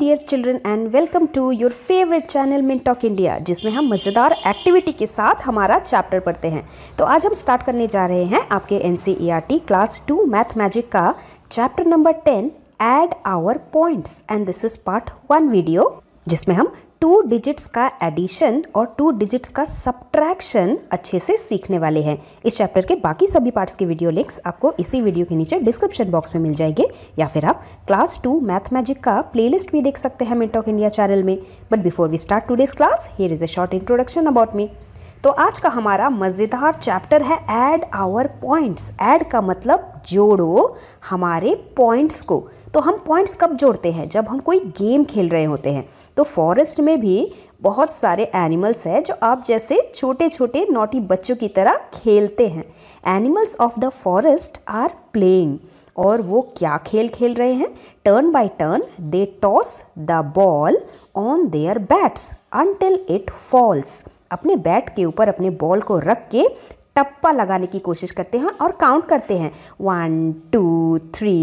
Dear children and welcome to your favourite channel Mintalk India जिसमें हम मज़ेदार activity के साथ हमारा चैप्टर पढ़ते हैं तो आज हम स्टार्ट करने जा रहे हैं आपके एन क्लास टू मैथ मैजिक का chapter number ten add our points and this is part one video जिसमें हम टू डिजिट्स का एडिशन और टू डिजिट्स का सब्ट्रैक्शन अच्छे से सीखने वाले हैं इस चैप्टर के बाकी सभी पार्ट्स के वीडियो लिंक्स आपको इसी वीडियो के नीचे डिस्क्रिप्शन बॉक्स में मिल जाएंगे या फिर आप क्लास टू मैथ मैजिक का प्लेलिस्ट भी देख सकते हैं मिनटॉक इंडिया चैनल में but before we start today's class here is a short introduction about me तो आज का हमारा मज़ेदार चैप्टर है ऐड आवर पॉइंट्स ऐड का मतलब जोड़ो हमारे पॉइंट्स को तो हम पॉइंट्स कब जोड़ते हैं जब हम कोई गेम खेल रहे होते हैं तो फॉरेस्ट में भी बहुत सारे एनिमल्स हैं जो आप जैसे छोटे छोटे नोटी बच्चों की तरह खेलते हैं animals of the forest are playing और वो क्या खेल खेल रहे हैं turn by turn they toss the ball on their bats until it falls अपने बैट के ऊपर अपने बॉल को रख के टप्पा लगाने की कोशिश करते हैं और काउंट करते हैं वन टू थ्री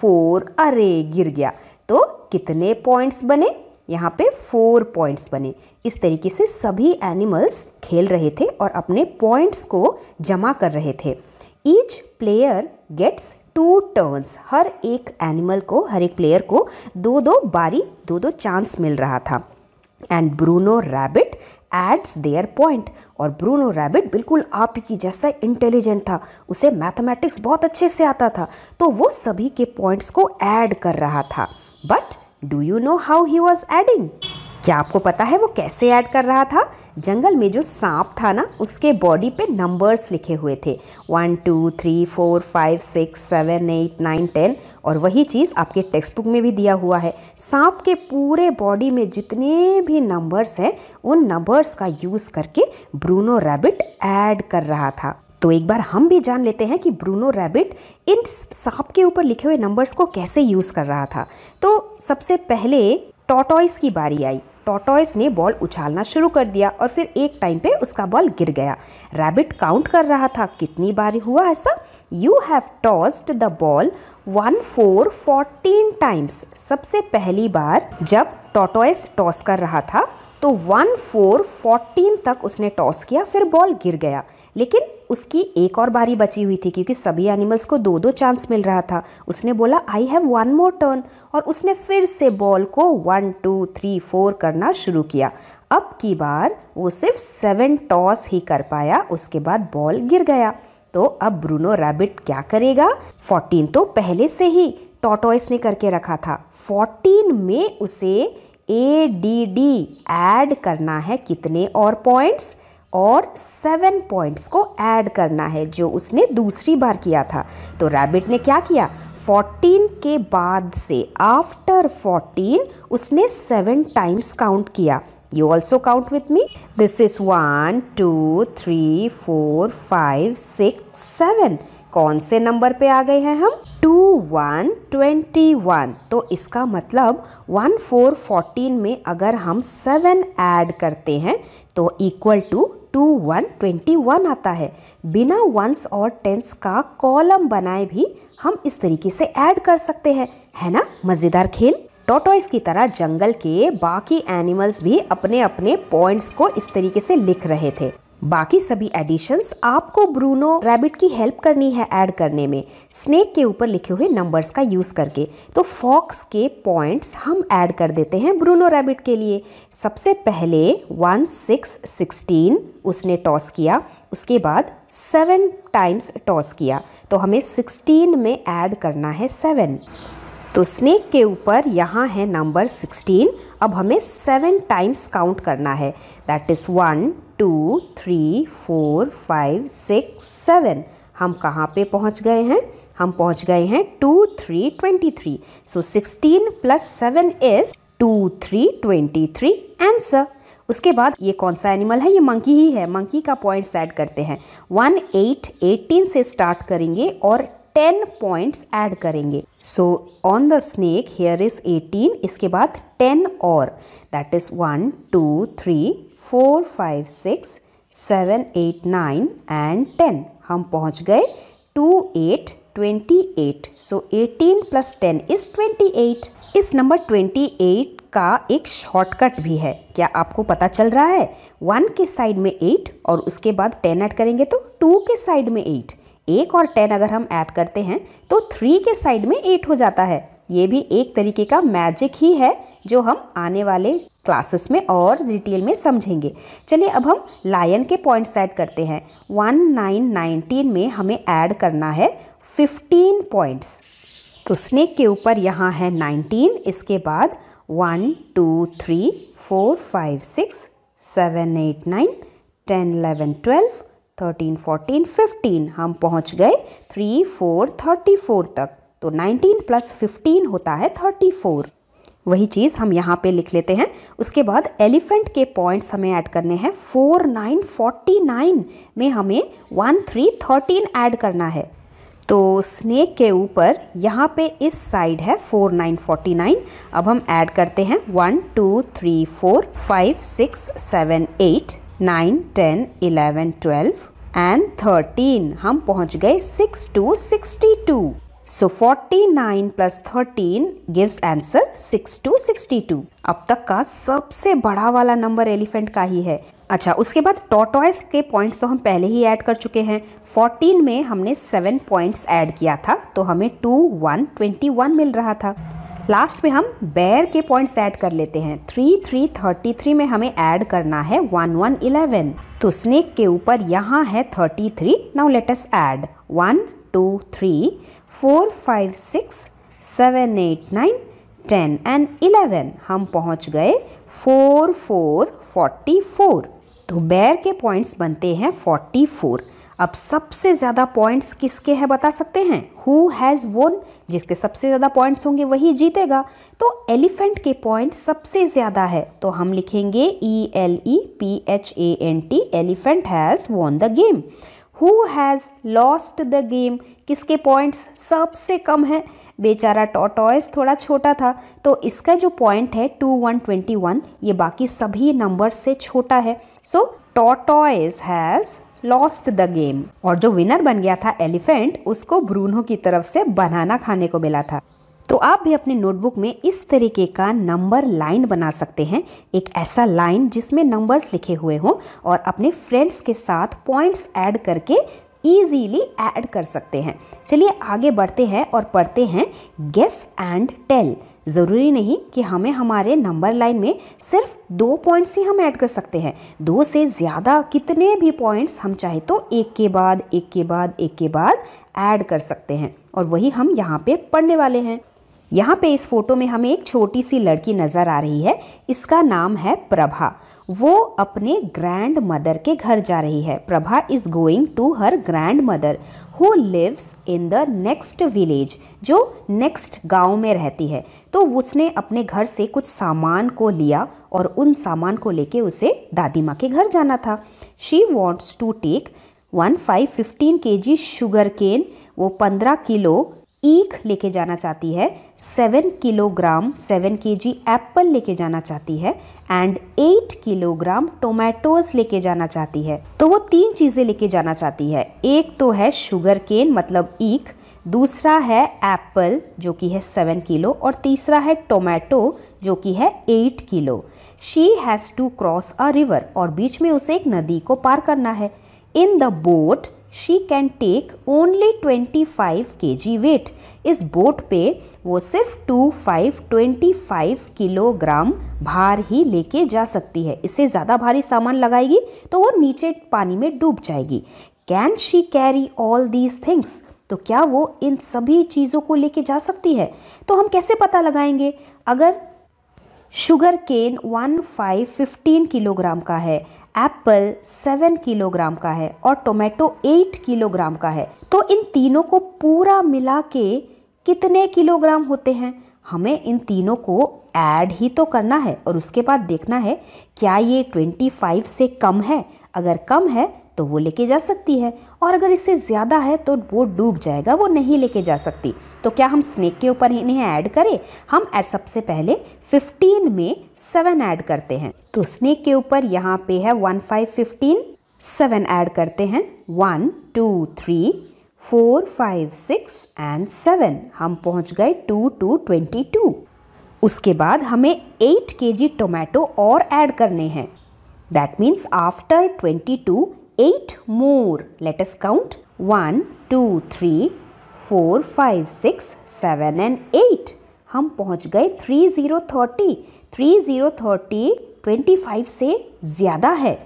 फोर अरे गिर गया तो कितने पॉइंट्स बने यहाँ पे फोर पॉइंट्स बने इस तरीके से सभी एनिमल्स खेल रहे थे और अपने पॉइंट्स को जमा कर रहे थे each player gets two turns हर एक एनिमल को हर एक प्लेयर को दो दो बारी दो दो चांस मिल रहा था and Bruno rabbit adds their point और ब्रूनो रैबिट बिल्कुल आप की जैसा इंटेलिजेंट था उसे मैथमेटिक्स बहुत अच्छे से आता था तो वो सभी के पॉइंट्स को ऐड कर रहा था but do you know how he was adding क्या आपको पता है वो कैसे ऐड कर रहा था जंगल में जो सांप था ना उसके बॉडी पे नंबर्स लिखे हुए थे one two three four five six seven eight nine ten और वही चीज़ आपके टेक्स्ट बुक में भी दिया हुआ है सांप के पूरे बॉडी में जितने भी नंबर्स हैं उन नंबर्स का यूज़ करके ब्रूनो रैबिट ऐड कर रहा था तो एक बार हम भी जान लेते हैं कि ब्रूनो रैबिट इन सांप के ऊपर लिखे हुए नंबर्स को कैसे यूज़ कर रहा था तो सबसे पहले टॉटॉइस की बारी आई टोटॉयस ने बॉल उछालना शुरू कर दिया और फिर एक टाइम पे उसका बॉल गिर गया रैबिट काउंट कर रहा था कितनी बार हुआ ऐसा you have tossed the ball one four fourteen times सबसे पहली बार जब टॉटॉयस टॉस कर रहा था तो वन फोर फोर्टीन तक उसने टॉस किया फिर बॉल गिर गया लेकिन उसकी एक और बारी बची हुई थी क्योंकि सभी एनिमल्स को दो दो चांस मिल रहा था उसने बोला I have one more turn और उसने फिर से बॉल को वन टू थ्री फोर करना शुरू किया अब की बार वो सिर्फ सेवन टॉस ही कर पाया उसके बाद बॉल गिर गया तो अब ब्रूनो रैबिट क्या करेगा फोर्टीन तो पहले से ही टॉटॉइस ने करके रखा था फोर्टीन में उसे ए डी डी एड करना है कितने और पॉइंट्स और सेवन पॉइंट्स को ऐड करना है जो उसने दूसरी बार किया था तो रैबिट ने क्या किया फोर्टीन के बाद से आफ्टर फोर्टीन उसने सेवन टाइम्स काउंट किया you also count with me this is one two three four five six seven कौन से नंबर पे आ गए हैं हम टू वन ट्वेंटी वन तो इसका मतलब वन फोर फोर्टीन में अगर हम सेवन ऐड करते हैं तो equal to two one twenty one आता है बिना वंस और टेंस का कॉलम बनाए भी हम इस तरीके से ऐड कर सकते हैं है ना मज़ेदार खेल टोटोइस की तरह जंगल के बाकी एनिमल्स भी अपने अपने पॉइंट्स को इस तरीके से लिख रहे थे बाकी सभी एडिशंस आपको ब्रूनो रैबिट की हेल्प करनी है ऐड करने में स्नेक के ऊपर लिखे हुए नंबर्स का यूज़ करके तो फॉक्स के पॉइंट्स हम ऐड कर देते हैं ब्रूनो रैबिट के लिए सबसे पहले वन सिक्स सिक्सटीन उसने टॉस किया उसके बाद सेवन टाइम्स टॉस किया तो हमें सिक्सटीन में ऐड करना है सेवन तो स्नेक के ऊपर यहाँ है नंबर सिक्सटीन अब हमें सेवन टाइम्स काउंट करना है that is one two three four five six seven हम कहाँ पे पहुँच गए हैं हम पहुँच गए हैं two three twenty three so sixteen plus seven is two three twenty three answer उसके बाद ये कौन सा एनिमल है ये मंकी ही है मंकी का पॉइंट्स ऐड करते हैं वन एट एटीन से स्टार्ट करेंगे और टेन पॉइंट्स ऐड करेंगे so on the snake here is eighteen इसके बाद टेन और that is one two three four five six seven eight nine and ten हम पहुंच गए two eight twenty eight so eighteen plus ten is twenty eight इस number twenty eight का एक shortcut भी है क्या आपको पता चल रहा है वन के साइड में एट और उसके बाद टेन ऐड करेंगे तो टू के साइड में एट एक और टेन अगर हम ऐड करते हैं तो थ्री के साइड में एट हो जाता है ये भी एक तरीके का मैजिक ही है जो हम आने वाले क्लासेस में और डिटेल में समझेंगे चलिए अब हम लायन के पॉइंट्स ऐड करते हैं वन नाइन नाइनटीन में हमें ऐड करना है फिफ्टीन पॉइंट्स तो स्नेक के ऊपर यहाँ है नाइनटीन इसके बाद one two three four five six seven eight nine ten eleven twelve thirteen fourteen fifteen हम पहुंच गए थ्री फोर थर्टी फोर तक तो नाइनटीन प्लस फिफ्टीन होता है थर्टी फोर वही चीज़ हम यहाँ पे लिख लेते हैं उसके बाद एलिफेंट के पॉइंट्स हमें ऐड करने हैं फोर नाइन फोर्टी नाइन में हमें वन थ्री थर्टीन ऐड करना है तो स्नेक के ऊपर यहाँ पे इस साइड है फोर नाइन फोर्टी नाइन अब हम ऐड करते हैं one two three four five six seven eight nine ten eleven twelve and thirteen हम पहुंच गए six two sixty two so forty nine plus thirteen gives answer six two sixty two अब तक का सबसे बड़ा वाला नंबर एलिफेंट का ही है अच्छा उसके बाद टोटॉयस के पॉइंट्स तो हम पहले ही ऐड कर चुके हैं फोर्टीन में हमने सेवन पॉइंट्स ऐड किया था तो हमें टू वन ट्वेंटी वन मिल रहा था लास्ट में हम बैर के पॉइंट्स ऐड कर लेते हैं थ्री थ्री थर्टी थ्री में हमें ऐड करना है वन वन इलेवन तो स्नेक के ऊपर यहाँ है thirty three now let's add one two three four five six seven eight nine ten and eleven हम पहुँच गए फोर फोर फोर्टी फोर तो बैर के पॉइंट्स बनते हैं फोर्टी फोर अब सबसे ज़्यादा पॉइंट्स किसके हैं बता सकते हैं हु हैज़ वोन जिसके सबसे ज़्यादा पॉइंट्स होंगे वही जीतेगा तो एलिफेंट के पॉइंट सबसे ज़्यादा है तो हम लिखेंगे E L E P H A N T elephant has won the game who has lost the game किसके पॉइंट्स सबसे कम है बेचारा टॉटॉयस थोड़ा छोटा था तो इसका जो पॉइंट है टू वन ट्वेंटी वन ये बाकी सभी नंबर से छोटा है so tortoise has lost the game और जो विनर बन गया था एलिफेंट उसको ब्रूनो की तरफ से बनाना खाने को मिला था तो आप भी अपने नोटबुक में इस तरीके का नंबर लाइन बना सकते हैं एक ऐसा लाइन जिसमें नंबर्स लिखे हुए हों और अपने फ्रेंड्स के साथ पॉइंट्स ऐड करके ईजीली ऐड कर सकते हैं चलिए आगे बढ़ते हैं और पढ़ते हैं गेस एंड टेल ज़रूरी नहीं कि हमें हमारे नंबर लाइन में सिर्फ दो पॉइंट्स ही हम ऐड कर सकते हैं दो से ज़्यादा कितने भी पॉइंट्स हम चाहे तो एक के बाद एक के बाद एक के बाद ऐड कर सकते हैं और वही हम यहाँ पे पढ़ने वाले हैं यहाँ पे इस फोटो में हमें एक छोटी सी लड़की नज़र आ रही है इसका नाम है प्रभा वो अपने ग्रैंड मदर के घर जा रही है Prabha is going to her grandmother who lives in the next village जो नेक्स्ट गांव में रहती है तो उसने अपने घर से कुछ सामान को लिया और उन सामान को लेके उसे दादी माँ के घर जाना था she wants to take one five fifteen K G sugar cane वो पंद्रह किलो ईख लेके जाना चाहती है सेवन किलोग्राम सेवन के जी एप्पल लेके जाना चाहती है एंड एट किलोग्राम टोमेटोज लेके जाना चाहती है तो वो तीन चीज़ें लेके जाना चाहती है एक तो है शुगर केन मतलब ईख दूसरा है एप्पल जो कि है सेवन किलो और तीसरा है टोमेटो जो कि है eight kilo she has to cross a river और बीच में उसे एक नदी को पार करना है in the boat she can take only twenty five K G weight इस बोट पे वो सिर्फ two five twenty five kilogram भार ही लेके जा सकती है इससे ज़्यादा भारी सामान लगाएगी तो वो नीचे पानी में डूब जाएगी can she carry all these things तो क्या वो इन सभी चीज़ों को लेके जा सकती है तो हम कैसे पता लगाएंगे अगर sugar can one five fifteen kilogram का है एप्पल सेवन किलोग्राम का है और टोमेटो एट किलोग्राम का है तो इन तीनों को पूरा मिला के कितने किलोग्राम होते हैं हमें इन तीनों को ऐड ही तो करना है और उसके बाद देखना है क्या ये फाइव से कम है अगर कम है तो वो लेके जा सकती है और अगर इससे ज़्यादा है तो वो डूब जाएगा वो नहीं लेके जा सकती तो क्या हम स्नेक के ऊपर इन्हें ऐड करें हम सबसे पहले 15 में 7 ऐड करते हैं तो स्नेक के ऊपर यहाँ पे है 1, फाइव फिफ्टीन सेवन ऐड करते हैं one two three four five six and seven हम पहुँच गए टू टू ट्वेंटी टू उसके बाद हमें एट के जी टोमेटो और ऐड करने हैं that means after twenty two eight more. Let us count. One, two, three, four, five, six, seven, and eight. हम पहुंच गए three zero thirty three zero thirty twenty five से ज़्यादा है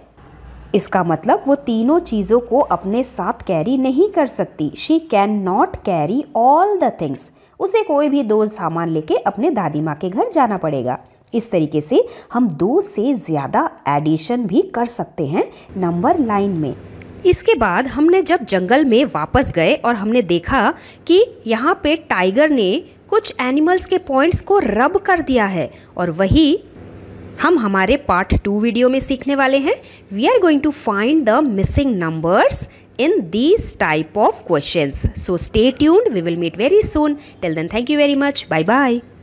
इसका मतलब वो तीनों चीज़ों को अपने साथ कैरी नहीं कर सकती she can not carry all the things उसे कोई भी दो सामान लेके अपने दादी माँ के घर जाना पड़ेगा इस तरीके से हम दो से ज़्यादा एडिशन भी कर सकते हैं नंबर लाइन में इसके बाद हमने जब जंगल में वापस गए और हमने देखा कि यहाँ पे टाइगर ने कुछ एनिमल्स के पॉइंट्स को रब कर दिया है और वही हम हमारे पार्ट टू वीडियो में सीखने वाले हैं we are going to find the missing numbers in these type of question so stay tuned we will meet very soon till then thank you very much bye bye